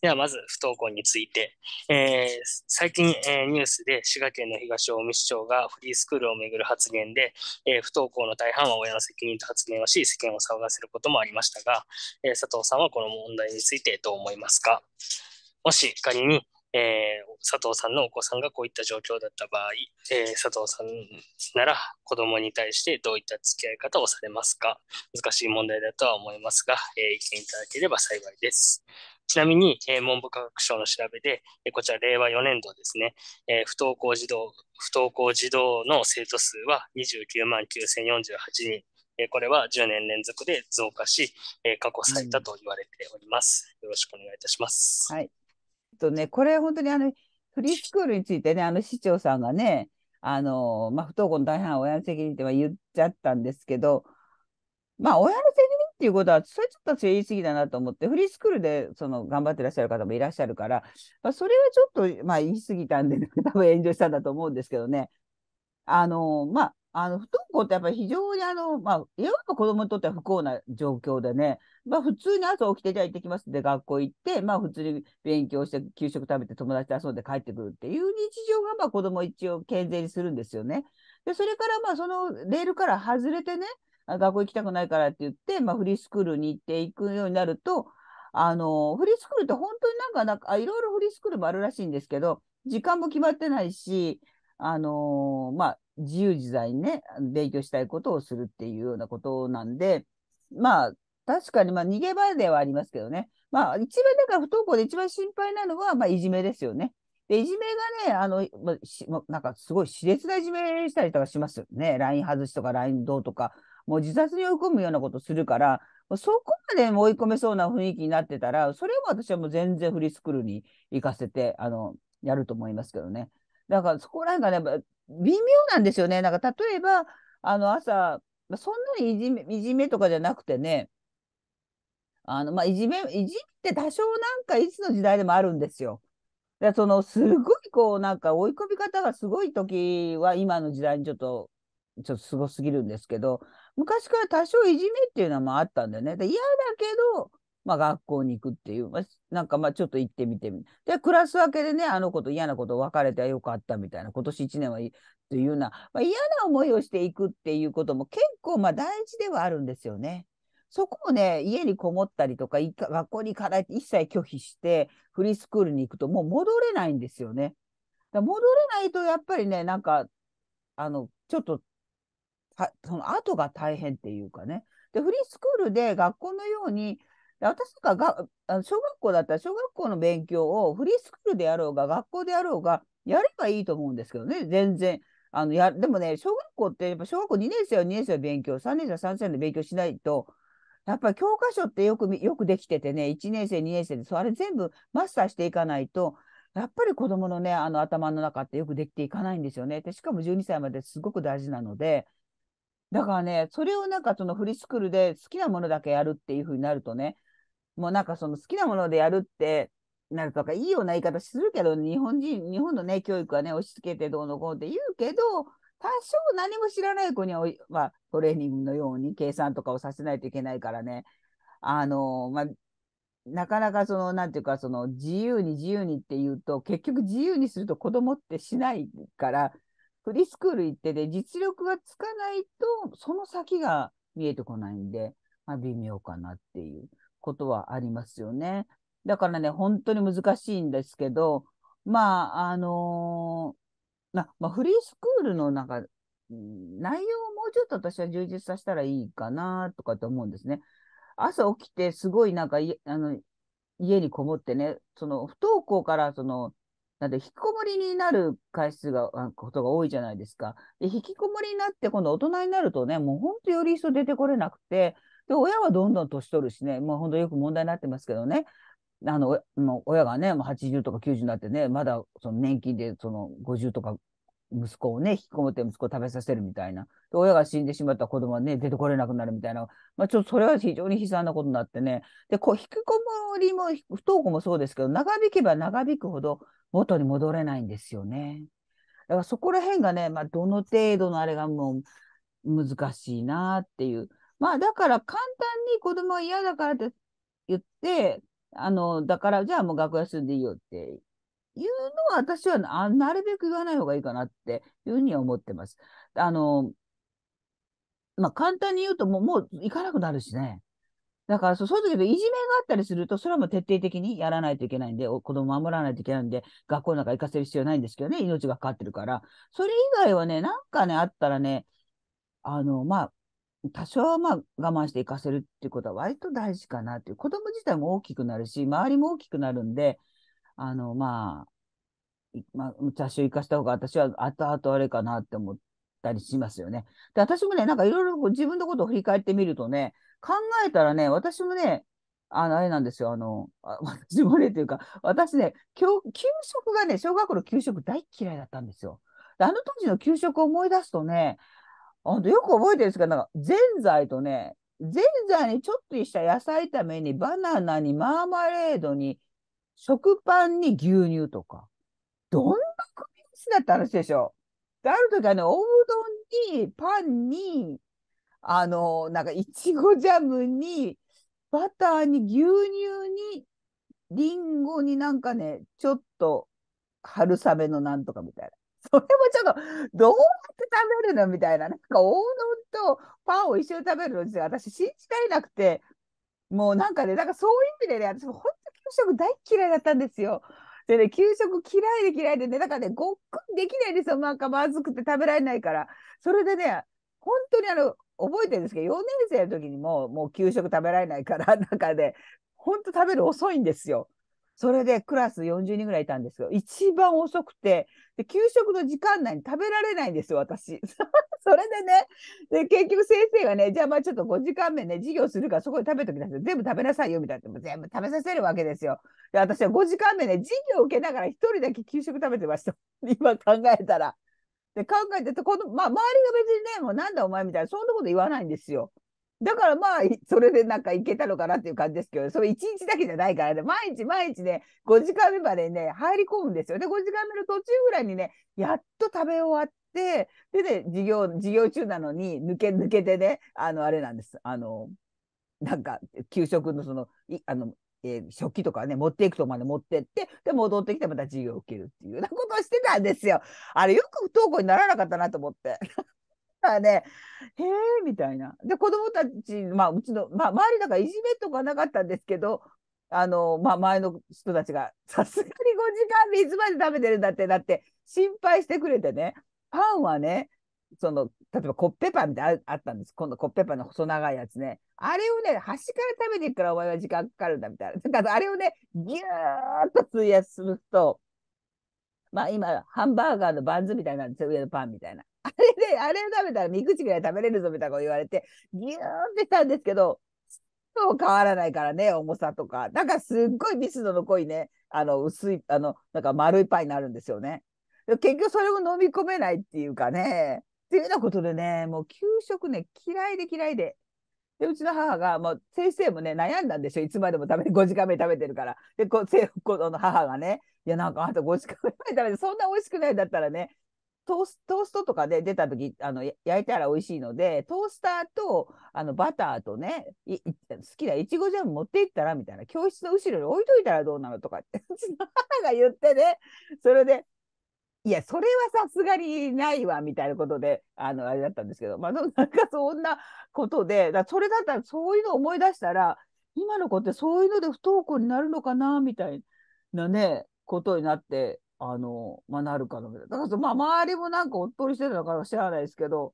ではまず不登校について、えー、最近、えー、ニュースで滋賀県の東近江市長がフリースクールをめぐる発言で、えー、不登校の大半は親の責任と発言をし世間を騒がせることもありましたが、え佐藤さんはこの問題についてどう思いますかもし仮に、え佐藤さんのお子さんがこういった状況だった場合、え佐藤さんなら子どもに対してどういった付き合い方をされますか難しい問題だとは思いますが、え意見いただければ幸いです。ちなみに、えー、文部科学省の調べで、えー、こちら令和4年度ですね、えー、不登校児童、不登校児童の生徒数は29万9048人。えこれは10年連続で増加し、え過去最多と言われております、うん、よろしくお願いいたします。はい。とね、これ本当にあの、フリースクールについてね、あの市長さんがね、あの、まあ、不登校の大半は親の責任っては言っちゃったんですけど、まあ、親の責っていうことは、それちょっと言い過ぎだなと思って、フリースクールでその頑張ってらっしゃる方もいらっしゃるから、まあ、それはちょっと、まあ、言い過ぎたんで、多分炎上したんだと思うんですけどね。あの、まあ、あの不登校ってやっぱり非常にあの、まあ、いわば子供にとっては不幸な状況でね、まあ、普通に朝起きて、じゃあ行ってきますって学校行って、まあ、普通に勉強して、給食食べて、友達と遊んで帰ってくるっていう日常が、まあ、子供一応健全にするんですよね。で、それから、まあ、そのレールから外れてね、学校行きたくないからって言って、まあ、フリースクールに行っていくようになると、あの、フリースクールって本当になんか、なんか、いろいろフリースクールもあるらしいんですけど、時間も決まってないし、あのまあ、自由自在にね、勉強したいことをするっていうようなことなんで、まあ、確かに、まあ、逃げ場ではありますけどね。まあ、一番、だから不登校で一番心配なのは、まあ、いじめですよね。で、いじめがね、あの、まあ、しなんかすごい熾烈ないじめしたりとかしますよね。LINE 外しとか、LINE どうとか、もう自殺に追い込むようなことするから、そこまで追い込めそうな雰囲気になってたら、それを私はもう全然フリースクールに行かせて、あの、やると思いますけどね。だからそこら辺がね、微妙なんですよね。なんか例えば、あの朝、そんなにいじめいじめとかじゃなくてね、あのまあ、いじめ、いじめって多少なんかいつの時代でもあるんですよ。でそのすごいこうなんか追い込み方がすごい時は今の時代にちょっと、ちょっとすごすぎるんですけど、昔から多少いじめっていうのもあったんだよね。嫌だけど、まあ、学校に行くっていう、まあ、なんかまあちょっと行ってみてみでクラス分けでねあの子と嫌なこと別れてよかったみたいな今年1年はいいというような、まあ、嫌な思いをしていくっていうことも結構まあ大事ではあるんですよね。そこをね家にこもったりとか学校に課題一切拒否してフリースクールに行くともう戻れないんですよね。だ戻れないとやっぱりねなんかあのちょっとその後が大変っていうかね。で、フリースクールで学校のように、私とかが小学校だったら小学校の勉強をフリースクールでやろうが学校でやろうがやればいいと思うんですけどね全然あのやでもね小学校ってやっぱ小学校2年生は2年生は勉強3年生は3年生で勉強しないとやっぱり教科書ってよくよくできててね1年生2年生でそれ全部マスターしていかないとやっぱり子どものねあの頭の中ってよくできていかないんですよねでしかも12歳まですごく大事なのでだからね、それをなんかそのフリースクールで好きなものだけやるっていうふうになるとね、もうなんかその好きなものでやるってなるとか、いいような言い方するけど、日本人、日本のね、教育はね、押し付けてどうのこうって言うけど、多少何も知らない子には、まあ、トレーニングのように計算とかをさせないといけないからね、あの、まあ、なかなかその、なんていうか、その自由に自由にっていうと、結局自由にすると子供ってしないから、フリースクール行ってで、実力がつかないと、その先が見えてこないんで、まあ、微妙かなっていうことはありますよね。だからね、本当に難しいんですけど、まあ、あのー、なまあ、フリースクールのなんか、内容をもうちょっと私は充実させたらいいかなとかと思うんですね。朝起きてすごいなんかあの家にこもってね、その不登校からそのなんで、引きこもりになる回数が、ことが多いじゃないですか。で、引きこもりになって、今度大人になるとね、もう本当より一層出てこれなくて、で、親はどんどん年取るしね、もう本当よく問題になってますけどね、あの、もう親がね、もう80とか90になってね、まだその年金でその50とか息子をね、引きこもって息子を食べさせるみたいな。で、親が死んでしまった子供はね、出てこれなくなるみたいな。まあ、ちょっとそれは非常に悲惨なことになってね。で、こう、引きこもりも、不登校もそうですけど、長引けば長引くほど、元に戻れないんですよね。だからそこら辺がね、まあ、どの程度のあれがもう難しいなっていう。まあだから簡単に子供は嫌だからって言って、あの、だからじゃあもう学校休んでいいよっていうのは私はなるべく言わない方がいいかなっていうふうには思ってます。あの、まあ簡単に言うともうもう行かなくなるしね。だからそういう時でいじめがあったりすると、それはもう徹底的にやらないといけないんで、子供を守らないといけないんで、学校なんか行かせる必要ないんですけどね、命がかかってるから。それ以外はね、なんかね、あったらね、あの、まあ、多少はまあ我慢して行かせるっていうことは割と大事かなっていう。子供自体も大きくなるし、周りも大きくなるんで、あの、まあ、まあ、多少行かせた方が私は後々あれかなって思ったりしますよね。で、私もね、なんかいろいろ自分のことを振り返ってみるとね、考えたらね、私もね、あの、あれなんですよ。あの、あ 私もね、というか、私ね、給食がね、小学校の給食大嫌いだったんですよ。であの当時の給食を思い出すとね、あとよく覚えてるんですけど、なんか、ぜんざいとね、ぜんざいにちょっとした野菜炒めに、バナナに、マーマレードに、食パンに牛乳とか。どんな組み合わせだった話でしょで、ある時はね、おうどんに、パンに、あのなんかいちごジャムにバターに牛乳にりんごになんかねちょっと春雨のなんとかみたいな。それもちょっとどうやって食べるのみたいななんか大野とパンを一緒に食べるのって私信じられなくてもうなんかねだからそういう意味でね私も本当給食大嫌いだったんですよ。でね、給食嫌いで嫌いでね、だからね、ごっくんできないんですよ。なんかまずくて食べられないから。それでね、本当にあの、覚えてるんですけど4年生の時にももう給食食べられないから中で ほんと食べる遅いんですよ。それでクラス40人ぐらいいたんですよ。一番遅くてで給食の時間内に食べられないんですよ私。それでねで結局先生がねじゃあまあちょっと5時間目ね授業するからそこで食べときなさい全部食べなさいよみたいなも全部食べさせるわけですよ。で私は5時間目ね授業受けながら1人だけ給食食べてました 今考えたら。で考えてて、この、まあ、周りが別にね、もうなんだお前みたいな、そんなこと言わないんですよ。だからまあ、それでなんかいけたのかなっていう感じですけど、それ1日だけじゃないからね、毎日毎日ね、5時間目までね、入り込むんですよ。で、5時間目の途中ぐらいにね、やっと食べ終わって、でね、授業、授業中なのに、抜け、抜けてね、あの、あれなんです。あの、なんか、給食のその、いあの、えー、食器とかね、持っていくとまで持ってって、で、戻ってきてまた授業を受けるっていうような ことをしてたんですよ。あれ、よく不登校にならなかったなと思って。だ ね、へえ、みたいな。で、子供たち、まあ、うちの、まあ、周りだからいじめとかなかったんですけど、あの、まあ、前の人たちが、さすがに5時間水まで食べてるんだって、だって、心配してくれてね、パンはね、その、例えばコッペパンみたいなあったんです。今度コッペパンの細長いやつね。あれをね、端から食べていくからお前は時間かかるんだみたいな。だからあれをね、ぎゅーっと費やすると、まあ今、ハンバーガーのバンズみたいなんですよ、上のパンみたいな。あれで、あれを食べたら三口ぐらい食べれるぞみたいなこと言われて、ぎゅーってしたんですけど、そう変わらないからね、重さとか。なんかすっごい密度の濃いね、あの、薄い、あの、なんか丸いパンになるんですよね。結局それを飲み込めないっていうかね。っていうようなことでね、もう給食ね、嫌いで嫌いで。で、うちの母が、もう先生もね、悩んだんでしょ。いつまでも食べて、5時間目食べてるから。で、こう、の母がね、いや、なんかあとた5時間目食べて、そんな美味しくないんだったらね、トーストーストとかで出た時あの焼いたら美味しいのでトースターとあのバターとね好きなイチゴジャム持っていったらみたいな教室の後ろに置いといたらどうなのとかってうちの母が言ってねそれでいや、それはさすがにないわ、みたいなことで、あの、あれだったんですけど、まあ、なんかそんなことで、だそれだったらそういうのを思い出したら、今の子ってそういうので不登校になるのかな、みたいなね、ことになって、あの、まあ、なるかな、みたいな。だから、まあ、周りもなんかおっとりしてたのか知らないですけど、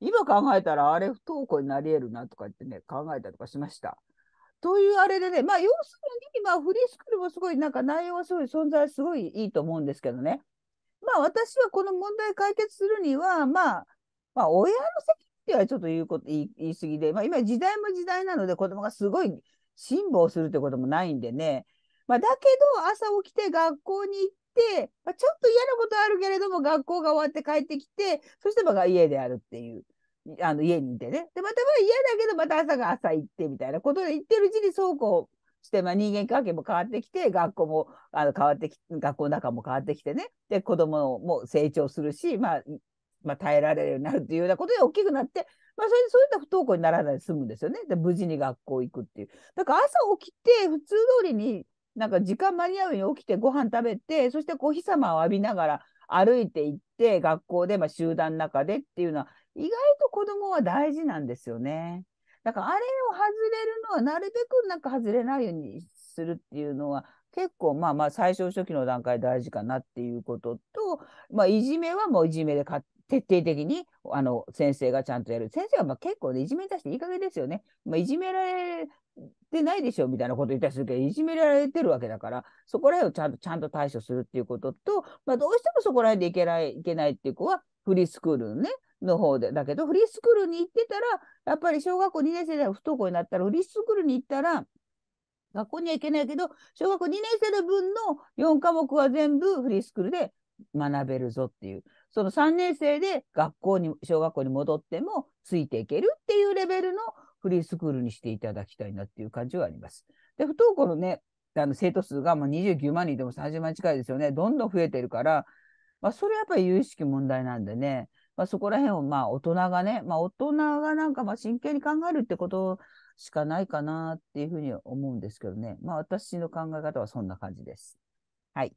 今考えたら、あれ不登校になり得るな、とか言ってね、考えたりとかしました。というあれでね、まあ、要するに、まあ、フリースクールもすごい、なんか内容はすごい存在すごいいいと思うんですけどね。まあ私はこの問題解決するには、まあ、まあ親の責任はちょっと言うこと言い過ぎで、まあ今時代も時代なので子供がすごい辛抱するってこともないんでね。まあだけど朝起きて学校に行って、まあ、ちょっと嫌なことあるけれども学校が終わって帰ってきて、そしてまあ家であるっていう。あの家にいてね。で、またまあ嫌だけど、また朝が朝行ってみたいなことで行ってるうちにそうこして、まあ、人間関係も変わってきて、学校もあの変わってき、学校の中も変わってきてね、で、子供も成長するし、まあ、まあ、耐えられるようになるというようなことで大きくなって、まあ、それでそういった不登校にならないで済むんですよね。で、無事に学校行くっていう。だから朝起きて、普通通りに、なんか時間間に合うように起きてご飯食べて、そしてこう、日様を浴びながら歩いていって、学校で、まあ、集団の中でっていうのは、意外と子供は大事なんですよね。だからあれを外れるのはなるべくなんか外れないようにするっていうのは結構まあまあ最初初期の段階大事かなっていうことと、まあ、いじめはもういじめでか徹底的にあの先生がちゃんとやる先生はまあ結構ねいじめに対していい加減ですよね、まあ、いじめられてないでしょみたいなこと言ったりするけどいじめられてるわけだからそこら辺をちゃんとちゃんと対処するっていうことと、まあ、どうしてもそこら辺でいけないいけないっていう子はフリースクールのねの方で、だけど、フリースクールに行ってたら、やっぱり小学校2年生で不登校になったら、フリースクールに行ったら、学校には行けないけど、小学校2年生の分の4科目は全部フリースクールで学べるぞっていう。その3年生で学校に、小学校に戻ってもついていけるっていうレベルのフリースクールにしていただきたいなっていう感じはあります。で、不登校のね、あの生徒数がもう29万人でも30万近いですよね。どんどん増えてるから、まあ、それはやっぱり有意識問題なんでね、まあ、そこら辺をまあ大人がね、まあ、大人がなんかまあ真剣に考えるってことしかないかなっていうふうに思うんですけどね。まあ私の考え方はそんな感じです。はい。